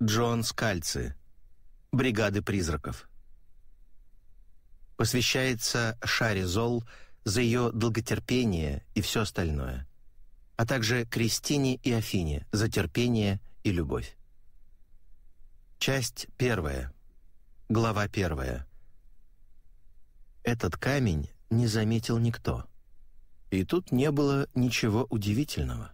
Джон Скальци, бригады призраков. Посвящается Шаре Зол за ее долготерпение и все остальное, а также Кристине и Афине за терпение и любовь. Часть первая. Глава первая. Этот камень не заметил никто. И тут не было ничего удивительного.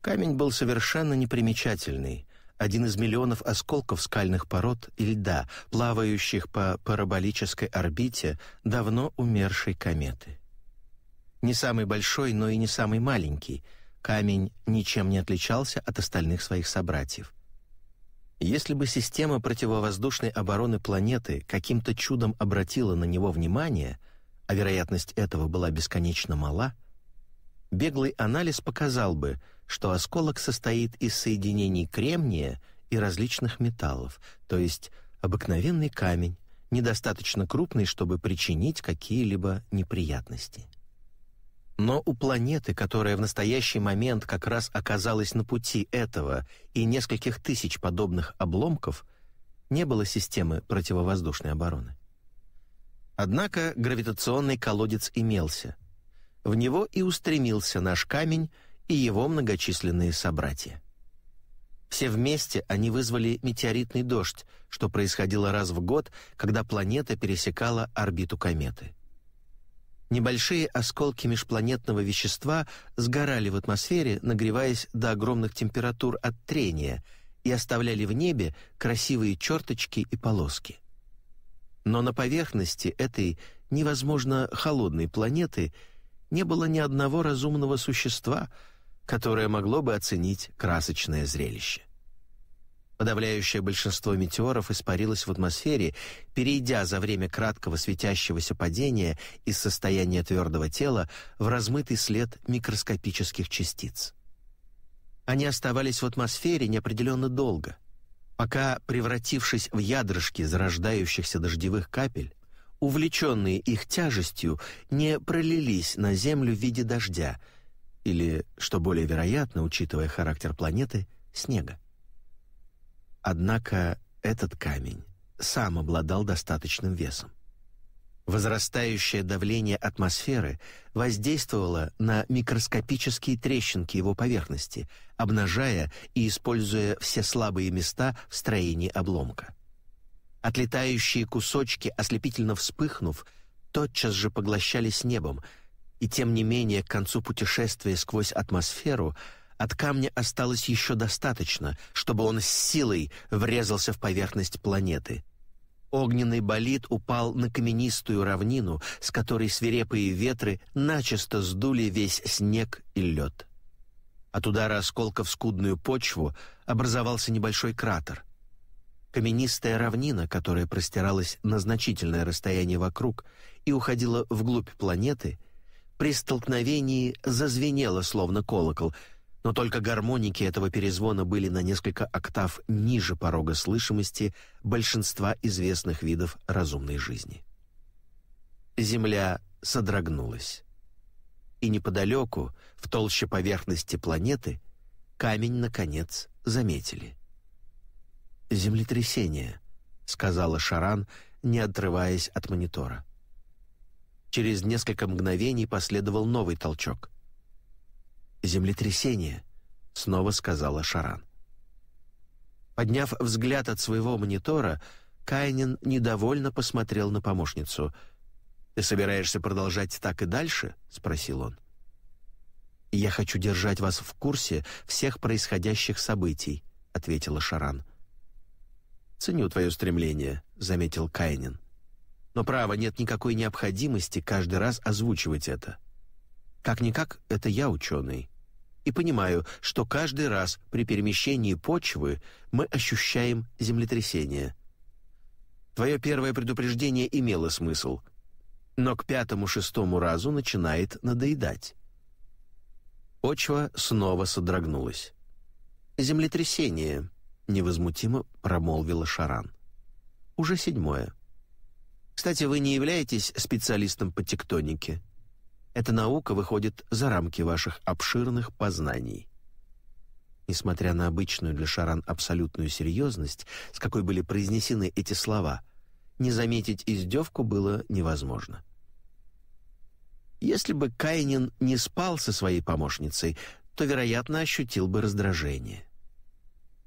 Камень был совершенно непримечательный — один из миллионов осколков скальных пород и льда, плавающих по параболической орбите давно умершей кометы. Не самый большой, но и не самый маленький, камень ничем не отличался от остальных своих собратьев. Если бы система противовоздушной обороны планеты каким-то чудом обратила на него внимание, а вероятность этого была бесконечно мала, беглый анализ показал бы — что осколок состоит из соединений кремния и различных металлов, то есть обыкновенный камень, недостаточно крупный, чтобы причинить какие-либо неприятности. Но у планеты, которая в настоящий момент как раз оказалась на пути этого и нескольких тысяч подобных обломков, не было системы противовоздушной обороны. Однако гравитационный колодец имелся. В него и устремился наш камень, и его многочисленные собратья. Все вместе они вызвали метеоритный дождь, что происходило раз в год, когда планета пересекала орбиту кометы. Небольшие осколки межпланетного вещества сгорали в атмосфере, нагреваясь до огромных температур от трения, и оставляли в небе красивые черточки и полоски. Но на поверхности этой невозможно холодной планеты не было ни одного разумного существа — которое могло бы оценить красочное зрелище. Подавляющее большинство метеоров испарилось в атмосфере, перейдя за время краткого светящегося падения из состояния твердого тела в размытый след микроскопических частиц. Они оставались в атмосфере неопределенно долго, пока, превратившись в ядрышки зарождающихся дождевых капель, увлеченные их тяжестью, не пролились на землю в виде дождя – или, что более вероятно, учитывая характер планеты, снега. Однако этот камень сам обладал достаточным весом. Возрастающее давление атмосферы воздействовало на микроскопические трещинки его поверхности, обнажая и используя все слабые места в строении обломка. Отлетающие кусочки, ослепительно вспыхнув, тотчас же поглощались небом — и тем не менее, к концу путешествия сквозь атмосферу от камня осталось еще достаточно, чтобы он с силой врезался в поверхность планеты. Огненный болид упал на каменистую равнину, с которой свирепые ветры начисто сдули весь снег и лед. От удара осколка в скудную почву образовался небольшой кратер. Каменистая равнина, которая простиралась на значительное расстояние вокруг и уходила вглубь планеты, при столкновении зазвенело, словно колокол, но только гармоники этого перезвона были на несколько октав ниже порога слышимости большинства известных видов разумной жизни. Земля содрогнулась. И неподалеку, в толще поверхности планеты, камень, наконец, заметили. «Землетрясение», — сказала Шаран, не отрываясь от монитора. — Через несколько мгновений последовал новый толчок. «Землетрясение», — снова сказала Шаран. Подняв взгляд от своего монитора, Кайнин недовольно посмотрел на помощницу. «Ты собираешься продолжать так и дальше?» — спросил он. «Я хочу держать вас в курсе всех происходящих событий», — ответила Шаран. «Ценю твое стремление», — заметил Кайнин. Но право, нет никакой необходимости каждый раз озвучивать это. Как-никак, это я ученый. И понимаю, что каждый раз при перемещении почвы мы ощущаем землетрясение. Твое первое предупреждение имело смысл, но к пятому-шестому разу начинает надоедать. Почва снова содрогнулась. «Землетрясение», — невозмутимо промолвила Шаран. «Уже седьмое». Кстати, вы не являетесь специалистом по тектонике. Эта наука выходит за рамки ваших обширных познаний. Несмотря на обычную для Шаран абсолютную серьезность, с какой были произнесены эти слова, не заметить издевку было невозможно. Если бы Кайнин не спал со своей помощницей, то, вероятно, ощутил бы раздражение.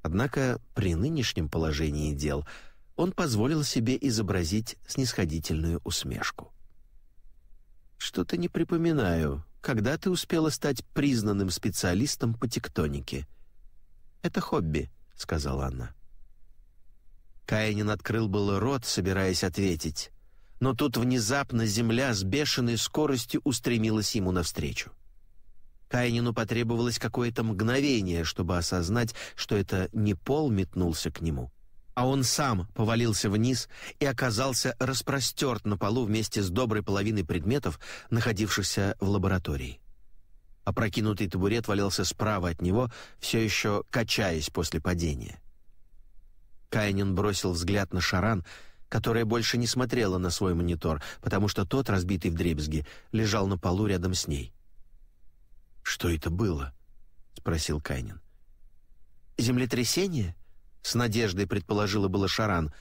Однако при нынешнем положении дел – он позволил себе изобразить снисходительную усмешку. «Что-то не припоминаю, когда ты успела стать признанным специалистом по тектонике. Это хобби», — сказала она. Каинин открыл было рот, собираясь ответить, но тут внезапно земля с бешеной скоростью устремилась ему навстречу. Кайнину потребовалось какое-то мгновение, чтобы осознать, что это не пол метнулся к нему, а он сам повалился вниз и оказался распростерт на полу вместе с доброй половиной предметов, находившихся в лаборатории. Опрокинутый табурет валялся справа от него, все еще качаясь после падения. Кайнин бросил взгляд на Шаран, которая больше не смотрела на свой монитор, потому что тот, разбитый вдребезги, лежал на полу рядом с ней. «Что это было?» — спросил Кайнин. «Землетрясение?» с надеждой предположила было Шаран,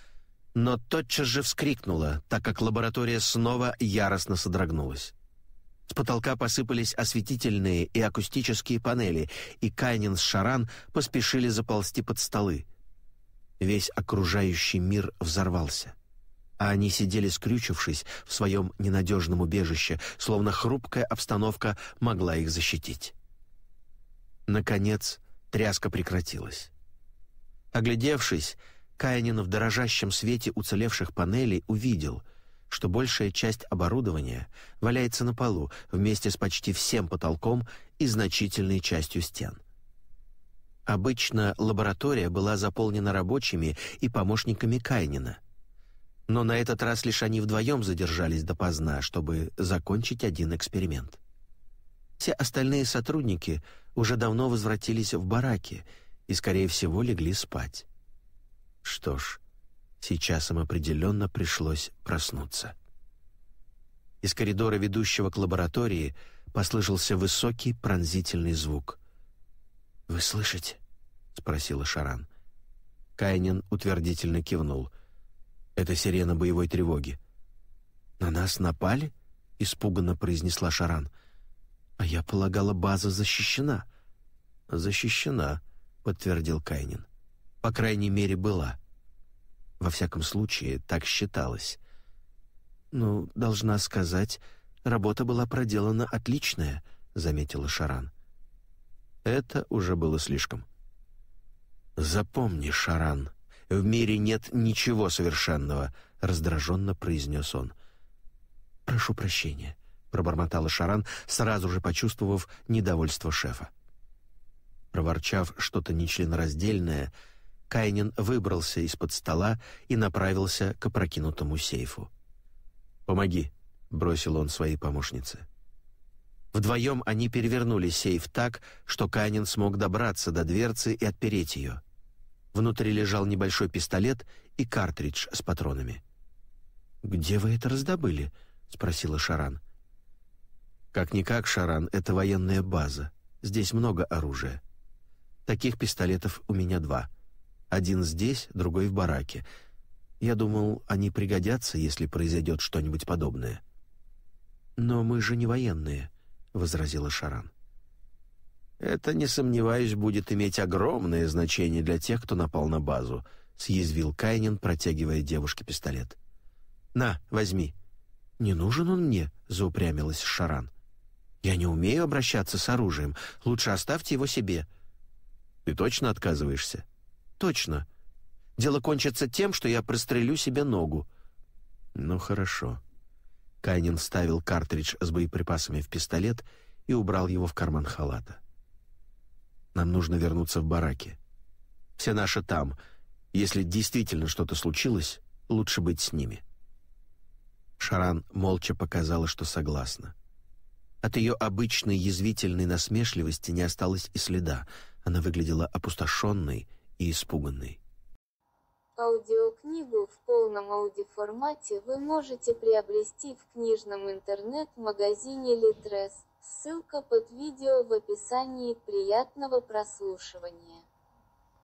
но тотчас же вскрикнула, так как лаборатория снова яростно содрогнулась. С потолка посыпались осветительные и акустические панели, и Кайнин с Шаран поспешили заползти под столы. Весь окружающий мир взорвался. А они сидели скрючившись в своем ненадежном убежище, словно хрупкая обстановка могла их защитить. Наконец, тряска прекратилась. Оглядевшись, Каянин в дорожащем свете уцелевших панелей увидел, что большая часть оборудования валяется на полу вместе с почти всем потолком и значительной частью стен. Обычно лаборатория была заполнена рабочими и помощниками Кайнина. Но на этот раз лишь они вдвоем задержались допоздна, чтобы закончить один эксперимент. Все остальные сотрудники уже давно возвратились в бараки — и, скорее всего, легли спать. Что ж, сейчас им определенно пришлось проснуться. Из коридора, ведущего к лаборатории, послышался высокий пронзительный звук. «Вы слышите?» — спросила Шаран. Кайнин утвердительно кивнул. «Это сирена боевой тревоги». «На нас напали?» — испуганно произнесла Шаран. «А я полагала, база защищена». «Защищена», подтвердил Кайнин. По крайней мере, была. Во всяком случае, так считалось. Ну, должна сказать, работа была проделана отличная, заметила Шаран. Это уже было слишком. Запомни, Шаран, в мире нет ничего совершенного, раздраженно произнес он. Прошу прощения, пробормотала Шаран, сразу же почувствовав недовольство шефа. Проворчав что-то нечленораздельное, Кайнин выбрался из-под стола и направился к опрокинутому сейфу. «Помоги», — бросил он своей помощнице. Вдвоем они перевернули сейф так, что Кайнин смог добраться до дверцы и отпереть ее. Внутри лежал небольшой пистолет и картридж с патронами. «Где вы это раздобыли?» — спросила Шаран. «Как-никак, Шаран, это военная база. Здесь много оружия. Таких пистолетов у меня два. Один здесь, другой в бараке. Я думал, они пригодятся, если произойдет что-нибудь подобное». «Но мы же не военные», — возразила Шаран. «Это, не сомневаюсь, будет иметь огромное значение для тех, кто напал на базу», — съязвил Кайнин, протягивая девушке пистолет. «На, возьми». «Не нужен он мне», — заупрямилась Шаран. «Я не умею обращаться с оружием. Лучше оставьте его себе». «Ты точно отказываешься?» «Точно. Дело кончится тем, что я прострелю себе ногу». «Ну хорошо». Кайнин вставил картридж с боеприпасами в пистолет и убрал его в карман халата. «Нам нужно вернуться в бараки. Все наши там. Если действительно что-то случилось, лучше быть с ними». Шаран молча показала, что согласна. От ее обычной язвительной насмешливости не осталось и следа — она выглядела опустошенной и испуганной. Аудиокнигу в полном аудиоформате вы можете приобрести в книжном интернет-магазине Литрес. Ссылка под видео в описании. Приятного прослушивания.